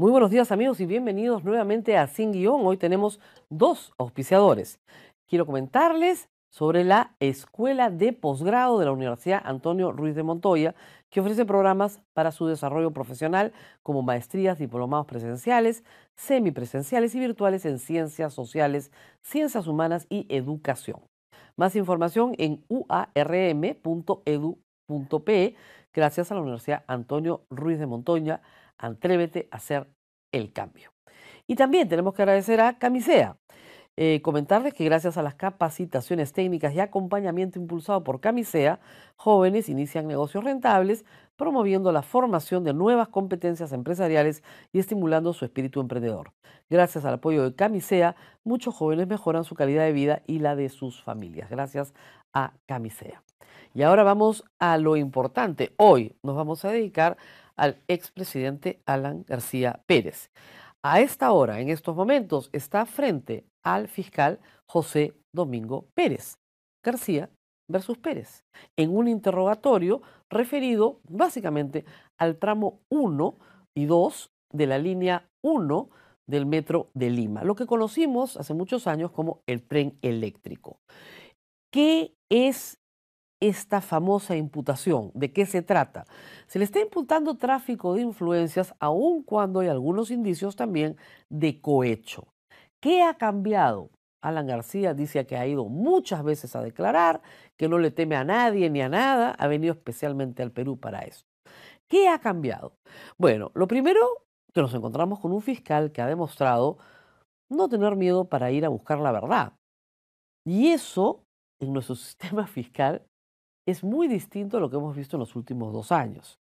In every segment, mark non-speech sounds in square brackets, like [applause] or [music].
Muy buenos días amigos y bienvenidos nuevamente a Sin Guión. Hoy tenemos dos auspiciadores. Quiero comentarles sobre la Escuela de Posgrado de la Universidad Antonio Ruiz de Montoya, que ofrece programas para su desarrollo profesional como maestrías, diplomados presenciales, semipresenciales y virtuales en ciencias sociales, ciencias humanas y educación. Más información en uarm.edu.pe gracias a la Universidad Antonio Ruiz de Montoña. Atrévete a hacer el cambio. Y también tenemos que agradecer a Camisea. Eh, comentarles que gracias a las capacitaciones técnicas y acompañamiento impulsado por Camisea, jóvenes inician negocios rentables, promoviendo la formación de nuevas competencias empresariales y estimulando su espíritu emprendedor. Gracias al apoyo de Camisea, muchos jóvenes mejoran su calidad de vida y la de sus familias. Gracias a Camisea. Y ahora vamos a lo importante. Hoy nos vamos a dedicar al expresidente Alan García Pérez. A esta hora, en estos momentos, está frente al fiscal José Domingo Pérez. García versus Pérez, en un interrogatorio referido básicamente al tramo 1 y 2 de la línea 1 del metro de Lima, lo que conocimos hace muchos años como el tren eléctrico. ¿Qué es esta famosa imputación. ¿De qué se trata? Se le está imputando tráfico de influencias, aun cuando hay algunos indicios también de cohecho. ¿Qué ha cambiado? Alan García dice que ha ido muchas veces a declarar, que no le teme a nadie ni a nada, ha venido especialmente al Perú para eso. ¿Qué ha cambiado? Bueno, lo primero que nos encontramos con un fiscal que ha demostrado no tener miedo para ir a buscar la verdad. Y eso en nuestro [laughs] sistema fiscal es muy distinto a lo que hemos visto en los últimos dos años.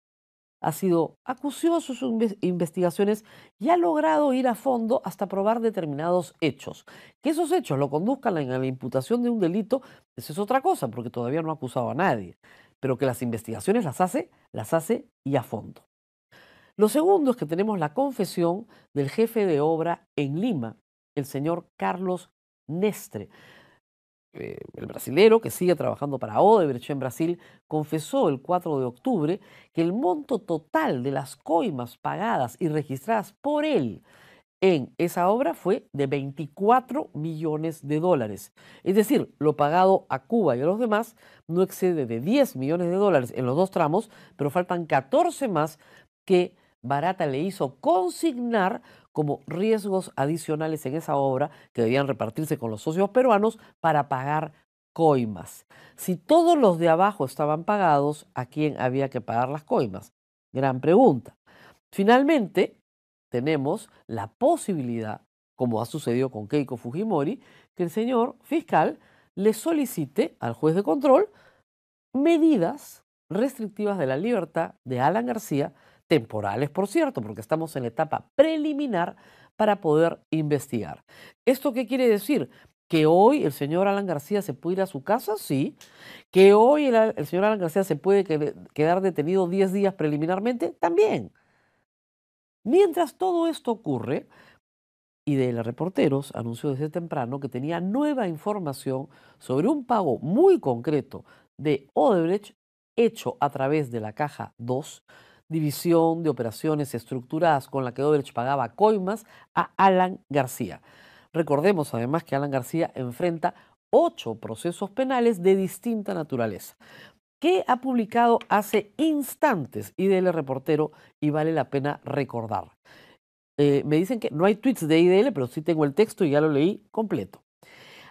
Ha sido acucioso sus investigaciones y ha logrado ir a fondo hasta probar determinados hechos. Que esos hechos lo conduzcan a la imputación de un delito, eso pues, es otra cosa, porque todavía no ha acusado a nadie. Pero que las investigaciones las hace, las hace y a fondo. Lo segundo es que tenemos la confesión del jefe de obra en Lima, el señor Carlos Nestre. Eh, el brasilero, que sigue trabajando para Odebrecht en Brasil, confesó el 4 de octubre que el monto total de las coimas pagadas y registradas por él en esa obra fue de 24 millones de dólares. Es decir, lo pagado a Cuba y a los demás no excede de 10 millones de dólares en los dos tramos, pero faltan 14 más que Barata le hizo consignar como riesgos adicionales en esa obra que debían repartirse con los socios peruanos para pagar coimas. Si todos los de abajo estaban pagados, ¿a quién había que pagar las coimas? Gran pregunta. Finalmente, tenemos la posibilidad, como ha sucedido con Keiko Fujimori, que el señor fiscal le solicite al juez de control medidas restrictivas de la libertad de Alan García temporales, por cierto, porque estamos en la etapa preliminar para poder investigar. ¿Esto qué quiere decir? Que hoy el señor Alan García se puede ir a su casa, sí. Que hoy el, señor Alan García se puede quedar detenido 10 días preliminarmente, también. Mientras todo esto ocurre, y de la Reporteros anunció desde temprano que tenía nueva información sobre un pago muy concreto de Odebrecht hecho a través de la caja 2 división de operaciones estructuradas con la que Odebrecht pagaba coimas a Alan García. Recordemos además que Alan García enfrenta ocho procesos penales de distinta naturaleza, que ha publicado hace instantes IDL Reportero y vale la pena recordar. Eh, me dicen que no hay tweets de IDL, pero sí tengo el texto y ya lo leí completo.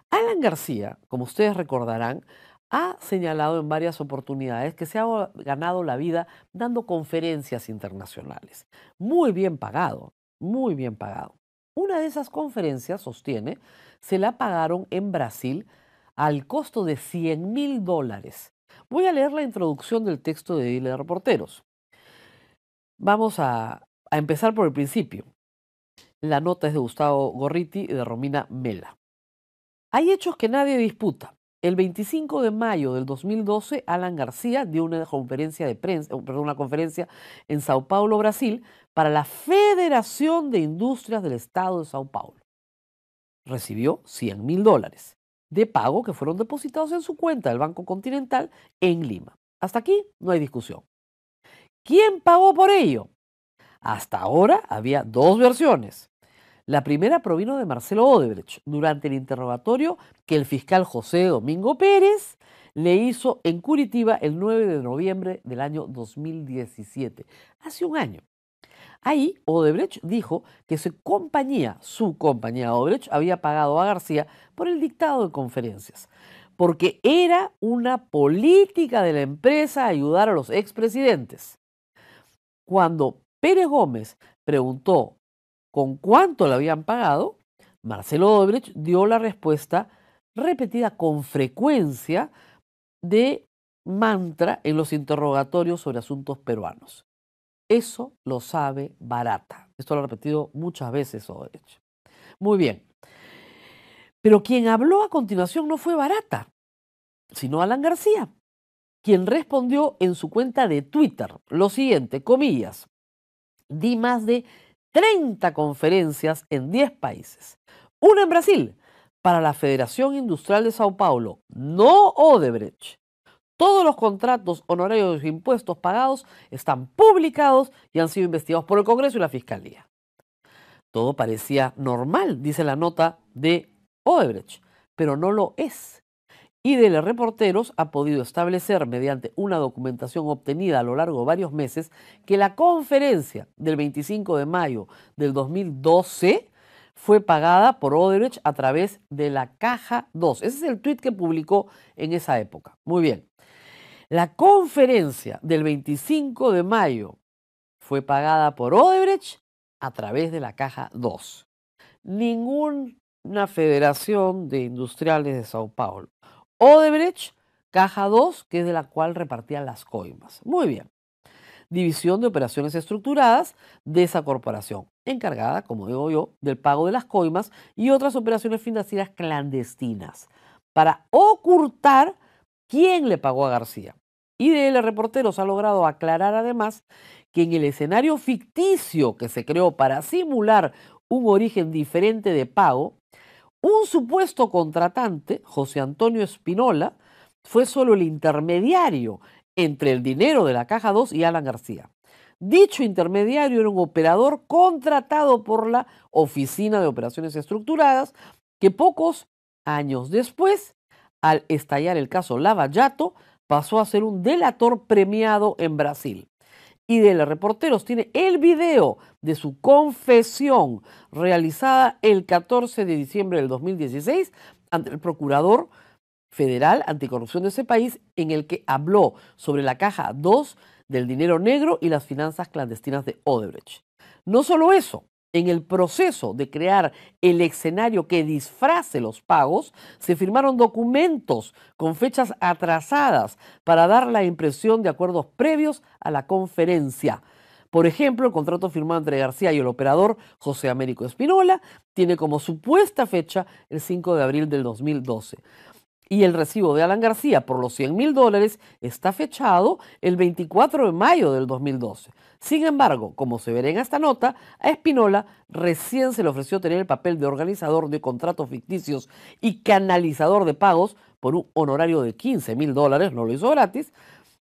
Alan García, como ustedes recordarán, ha señalado en varias oportunidades que se ha ganado la vida dando conferencias internacionales. Muy bien pagado, muy bien pagado. Una de esas conferencias, sostiene, se la pagaron en Brasil al costo de 100 mil dólares. Voy a leer la introducción del texto de Dile de Reporteros. Vamos a, a empezar por el principio. La nota es de Gustavo Gorriti y de Romina Mela. Hay hechos que nadie disputa el 25 de mayo del 2012, Alan García dio una conferencia, de prensa, una conferencia en Sao Paulo, Brasil, para la Federación de Industrias del Estado de Sao Paulo. Recibió 100 mil dólares de pago que fueron depositados en su cuenta del Banco Continental en Lima. Hasta aquí no hay discusión. ¿Quién pagó por ello? Hasta ahora había dos versiones. La primera provino de Marcelo Odebrecht durante el interrogatorio que el fiscal José Domingo Pérez le hizo en Curitiba el 9 de noviembre del año 2017, hace un año. Ahí Odebrecht dijo que su compañía, su compañía Odebrecht, había pagado a García por el dictado de conferencias, porque era una política de la empresa ayudar a los expresidentes. Cuando Pérez Gómez preguntó con cuánto le habían pagado, Marcelo Odebrecht dio la respuesta repetida con frecuencia de mantra en los interrogatorios sobre asuntos peruanos. Eso lo sabe Barata. Esto lo ha repetido muchas veces Odebrecht. Muy bien. Pero quien habló a continuación no fue Barata, sino Alan García, quien respondió en su cuenta de Twitter lo siguiente, comillas, di más de 30 conferencias en 10 países. Una en Brasil, para la Federación Industrial de Sao Paulo, no Odebrecht. Todos los contratos, honorarios y e impuestos pagados están publicados y han sido investigados por el Congreso y la Fiscalía. Todo parecía normal, dice la nota de Odebrecht, pero no lo es y de los reporteros ha podido establecer, mediante una documentación obtenida a lo largo de varios meses, que la conferencia del 25 de mayo del 2012 fue pagada por Odebrecht a través de la Caja 2. Ese es el tuit que publicó en esa época. Muy bien. La conferencia del 25 de mayo fue pagada por Odebrecht a través de la Caja 2. Ninguna federación de industriales de Sao Paulo, Odebrecht, caja 2, que es de la cual repartían las coimas. Muy bien. División de Operaciones Estructuradas de esa corporación, encargada, como digo yo, del pago de las coimas y otras operaciones financieras clandestinas, para ocultar quién le pagó a García. IDL Reporteros ha logrado aclarar además que en el escenario ficticio que se creó para simular un origen diferente de pago, un supuesto contratante, José Antonio Espinola, fue solo el intermediario entre el dinero de la Caja 2 y Alan García. Dicho intermediario era un operador contratado por la Oficina de Operaciones Estructuradas que pocos años después, al estallar el caso Lavallato, pasó a ser un delator premiado en Brasil y de los reporteros tiene el video de su confesión realizada el 14 de diciembre del 2016 ante el procurador federal anticorrupción de ese país en el que habló sobre la caja 2 del dinero negro y las finanzas clandestinas de Odebrecht. No solo eso, en el proceso de crear el escenario que disfrace los pagos, se firmaron documentos con fechas atrasadas para dar la impresión de acuerdos previos a la conferencia. Por ejemplo, el contrato firmado entre García y el operador José Américo Espinola tiene como supuesta fecha el 5 de abril del 2012 y el recibo de Alan García por los 100 mil dólares está fechado el 24 de mayo del 2012. Sin embargo, como se verá en esta nota, a Espinola recién se le ofreció tener el papel de organizador de contratos ficticios y canalizador de pagos por un honorario de 15 mil dólares, no lo hizo gratis,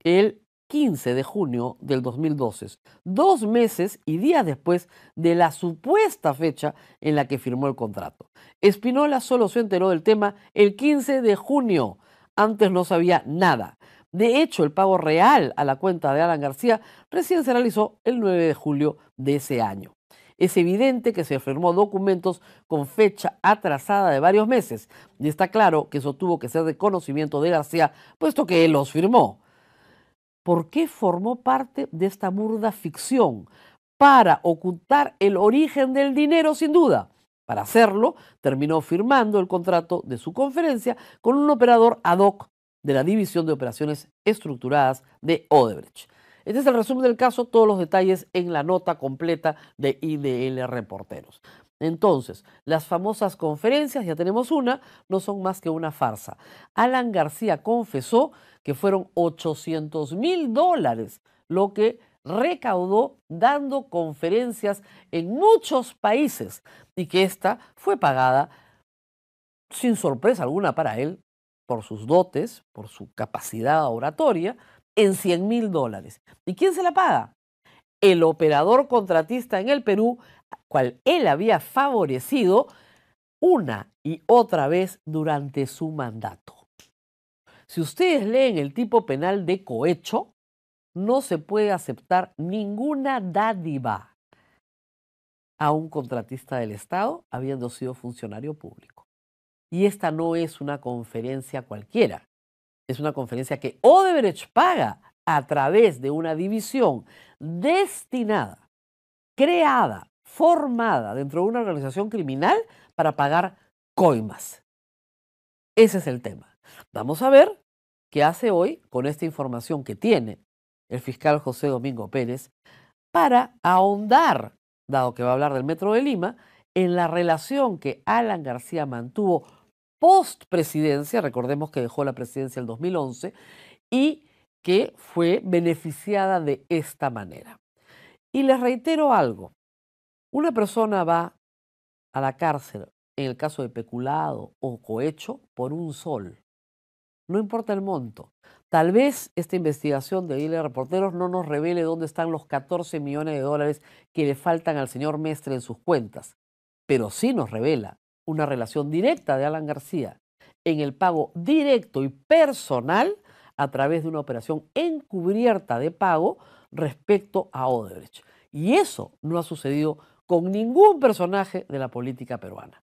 el 15 de junio del 2012, dos meses y días después de la supuesta fecha en la que firmó el contrato. Espinola solo se enteró del tema el 15 de junio, antes no sabía nada. De hecho, el pago real a la cuenta de Alan García recién se realizó el 9 de julio de ese año. Es evidente que se firmó documentos con fecha atrasada de varios meses, y está claro que eso tuvo que ser de conocimiento de García, puesto que él los firmó por qué formó parte de esta burda ficción, para ocultar el origen del dinero sin duda. Para hacerlo, terminó firmando el contrato de su conferencia con un operador ad hoc de la División de Operaciones Estructuradas de Odebrecht. Este es el resumen del caso, todos los detalles en la nota completa de IDL Reporteros. Entonces, las famosas conferencias, ya tenemos una, no son más que una farsa. Alan García confesó que fueron 800 mil dólares lo que recaudó dando conferencias en muchos países y que esta fue pagada sin sorpresa alguna para él por sus dotes, por su capacidad oratoria, en 100 mil dólares. ¿Y quién se la paga? El operador contratista en el Perú cual él había favorecido una y otra vez durante su mandato. Si ustedes leen el tipo penal de cohecho, no se puede aceptar ninguna dádiva a un contratista del Estado habiendo sido funcionario público. Y esta no es una conferencia cualquiera, es una conferencia que Odebrecht paga a través de una división destinada, creada formada dentro de una organización criminal para pagar coimas. Ese es el tema. Vamos a ver qué hace hoy con esta información que tiene el fiscal José Domingo Pérez para ahondar, dado que va a hablar del Metro de Lima, en la relación que Alan García mantuvo post presidencia, recordemos que dejó la presidencia en 2011, y que fue beneficiada de esta manera. Y les reitero algo, una persona va a la cárcel en el caso de peculado o cohecho por un sol. No importa el monto. Tal vez esta investigación de Dile Reporteros no nos revele dónde están los 14 millones de dólares que le faltan al señor Mestre en sus cuentas, pero sí nos revela una relación directa de Alan García en el pago directo y personal a través de una operación encubierta de pago respecto a Odebrecht. Y eso no ha sucedido con ningún personaje de la política peruana.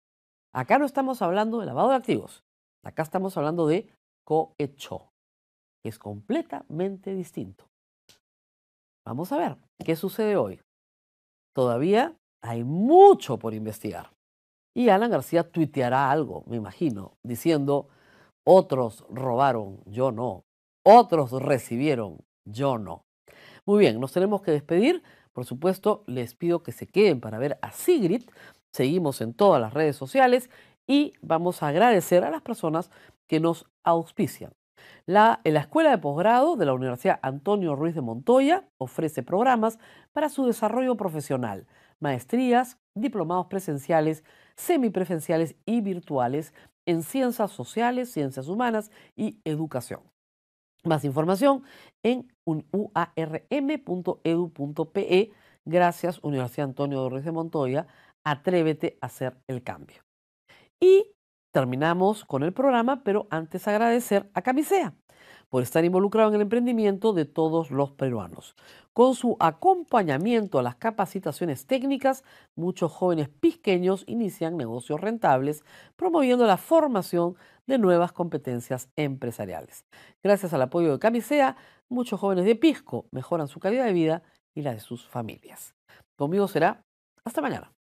Acá no estamos hablando de lavado de activos, acá estamos hablando de cohecho, que es completamente distinto. Vamos a ver qué sucede hoy. Todavía hay mucho por investigar. Y Alan García tuiteará algo, me imagino, diciendo, otros robaron, yo no. Otros recibieron, yo no. Muy bien, nos tenemos que despedir. Por supuesto, les pido que se queden para ver a Sigrid. Seguimos en todas las redes sociales y vamos a agradecer a las personas que nos auspician. La, Escuela de Posgrado de la Universidad Antonio Ruiz de Montoya ofrece programas para su desarrollo profesional, maestrías, diplomados presenciales, semipresenciales y virtuales en ciencias sociales, ciencias humanas y educación. Más información en uarm.edu.pe. Gracias, Universidad Antonio Torres de Montoya. Atrévete a hacer el cambio. Y terminamos con el programa, pero antes agradecer a Camisea por estar involucrado en el emprendimiento de todos los peruanos. Con su acompañamiento a las capacitaciones técnicas, muchos jóvenes pisqueños inician negocios rentables, promoviendo la formación de nuevas competencias empresariales. Gracias al apoyo de Camisea, muchos jóvenes de Pisco mejoran su calidad de vida y la de sus familias. Conmigo será hasta mañana.